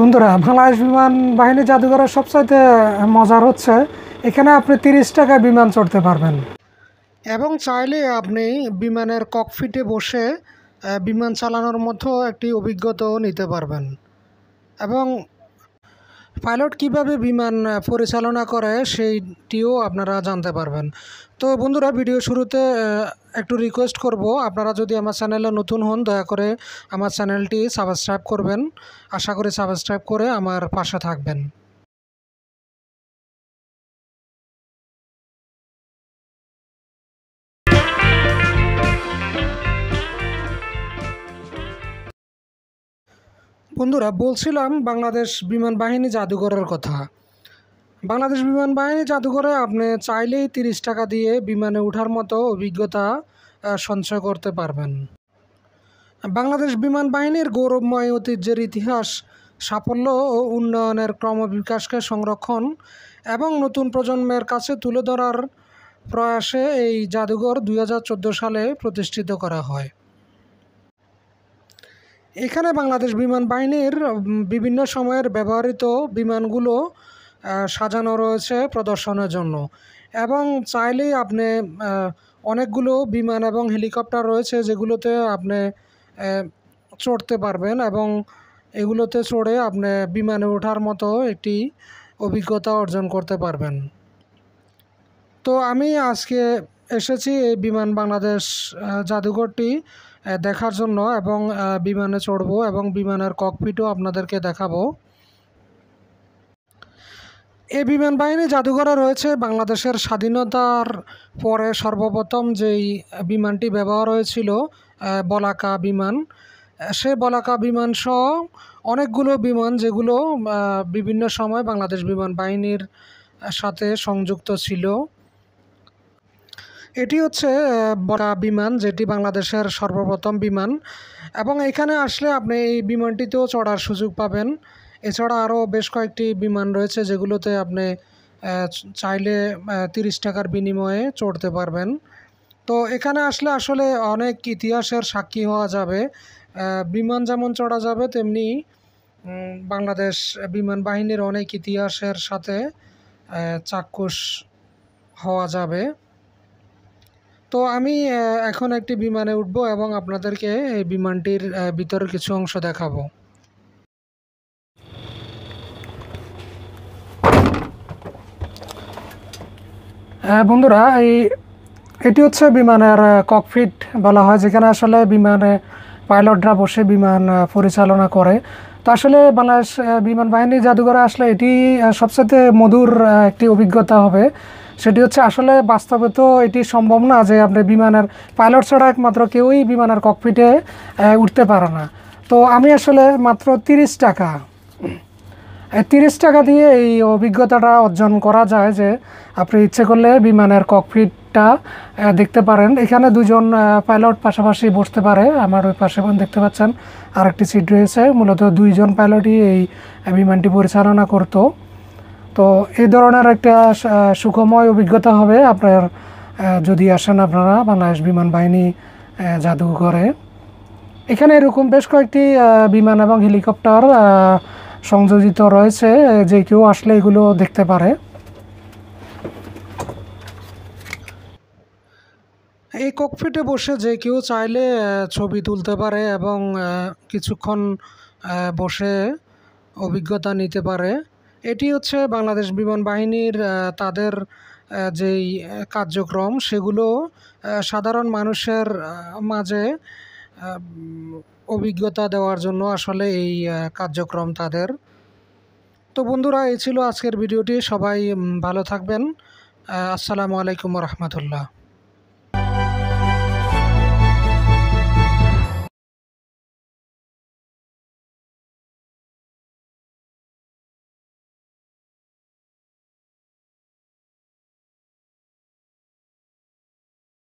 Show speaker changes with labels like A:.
A: বন্ধুরা বাংলাদেশ বিমান বাহিনী জাদুঘরের সবচাইতে মজার হচ্ছে এখানে আপনি তিরিশ টাকা বিমান চড়তে পারবেন এবং চাইলে আপনি বিমানের ককফিটে বসে বিমান চালানোর মতো একটি অভিজ্ঞতাও নিতে পারবেন এবং পাইলট কিভাবে বিমান পরিচালনা করে সেইটিও আপনারা জানতে পারবেন তো বন্ধুরা ভিডিও শুরুতে একটু রিকোয়েস্ট করব আপনারা যদি আমার চ্যানেলে নতুন হন দয়া করে আমার চ্যানেলটি সাবস্ক্রাইব করবেন আশা করি সাবস্ক্রাইব করে আমার পাশে থাকবেন বন্ধুরা বলছিলাম বাংলাদেশ বিমান বাহিনী জাদুঘরের কথা বাংলাদেশ বিমান বাহিনী জাদুঘরে আপনি চাইলেই তিরিশ টাকা দিয়ে বিমানে ওঠার মতো অভিজ্ঞতা সঞ্চয় করতে পারবেন বাংলাদেশ বিমান বাহিনীর গৌরবময় ঐতিহ্যের ইতিহাস সাফল্য ও উন্নয়নের ক্রমবিকাশকে সংরক্ষণ এবং নতুন প্রজন্মের কাছে তুলে ধরার প্রয়াসে এই জাদুঘর দুই সালে প্রতিষ্ঠিত করা হয় এখানে বাংলাদেশ বিমান বাহিনীর বিভিন্ন সময়ের ব্যবহৃত বিমানগুলো সাজানো রয়েছে প্রদর্শনের জন্য এবং চাইলেই আপনি অনেকগুলো বিমান এবং হেলিকপ্টার রয়েছে যেগুলোতে আপনি চড়তে পারবেন এবং এগুলোতে চড়ে আপনি বিমানে ওঠার মতো একটি অভিজ্ঞতা অর্জন করতে পারবেন তো আমি আজকে এসেছি এই বিমান বাংলাদেশ জাদুঘরটি দেখার জন্য এবং বিমানে চড়বো এবং বিমানের ককপিটও আপনাদেরকে দেখাবো এই বিমান বাহিনী জাদুঘরে রয়েছে বাংলাদেশের স্বাধীনতার পরে সর্বপ্রথম যেই বিমানটি ব্যবহার হয়েছিল বলাকা বিমান সে বলাকা বিমান সহ অনেকগুলো বিমান যেগুলো বিভিন্ন সময় বাংলাদেশ বিমান বাহিনীর সাথে সংযুক্ত ছিল এটি হচ্ছে বড়া বিমান যেটি বাংলাদেশের সর্বপ্রথম বিমান এবং এখানে আসলে আপনি এই বিমানটিতেও চড়ার সুযোগ পাবেন এছাড়া আরও বেশ কয়েকটি বিমান রয়েছে যেগুলোতে আপনি চাইলে তিরিশ টাকার বিনিময়ে চড়তে পারবেন তো এখানে আসলে আসলে অনেক ইতিহাসের সাক্ষী হওয়া যাবে বিমান যেমন চড়া যাবে তেমনি বাংলাদেশ বিমান বাহিনীর অনেক ইতিহাসের সাথে চাক্ষুষ হওয়া যাবে তো আমি এখন একটি বিমানে উঠব এবং আপনাদেরকে এই বিমানটির ভিতরের কিছু অংশ দেখাবো বন্ধুরা এই এটি হচ্ছে বিমানের ককফিট বলা হয় যেখানে আসলে বিমানে পাইলটরা বসে বিমান পরিচালনা করে তো আসলে বাংলাদেশ বিমান বাহিনী জাদুঘরে আসলে এটি সবচেয়ে মধুর একটি অভিজ্ঞতা হবে সেটি হচ্ছে আসলে বাস্তবে তো এটি সম্ভব না যে আপনি বিমানের পাইলট ছাড়া একমাত্র কেউই বিমানের ককপিটে উঠতে পারে না তো আমি আসলে মাত্র তিরিশ টাকা তিরিশ টাকা দিয়ে এই অভিজ্ঞতাটা অর্জন করা যায় যে আপনি ইচ্ছে করলে বিমানের ককপিটটা দেখতে পারেন এখানে দুজন পাইলট পাশাপাশি বসতে পারে আমার ওই পাশে দেখতে পাচ্ছেন আরেকটি সিট রয়েছে মূলত দুইজন পাইলটই এই বিমানটি পরিচালনা করতো তো এই ধরনের একটা সুখময় অভিজ্ঞতা হবে আপনার যদি আসেন আপনারা বাংলাদেশ বিমান বাহিনী জাদুঘরে এখানে এরকম বেশ কয়েকটি বিমান এবং হেলিকপ্টার সংযোজিত রয়েছে যে কেউ আসলে এগুলো দেখতে পারে এই ককপিটে বসে যে কেউ চাইলে ছবি তুলতে পারে এবং কিছুক্ষণ বসে অভিজ্ঞতা নিতে পারে এটি হচ্ছে বাংলাদেশ বিমান বাহিনীর তাদের যেই কার্যক্রম সেগুলো সাধারণ মানুষের মাঝে অভিজ্ঞতা দেওয়ার জন্য আসলে এই কার্যক্রম তাদের তো বন্ধুরা এই ছিল আজকের ভিডিওটি সবাই ভালো থাকবেন আসসালামু আলাইকুম রহমতুল্লাহ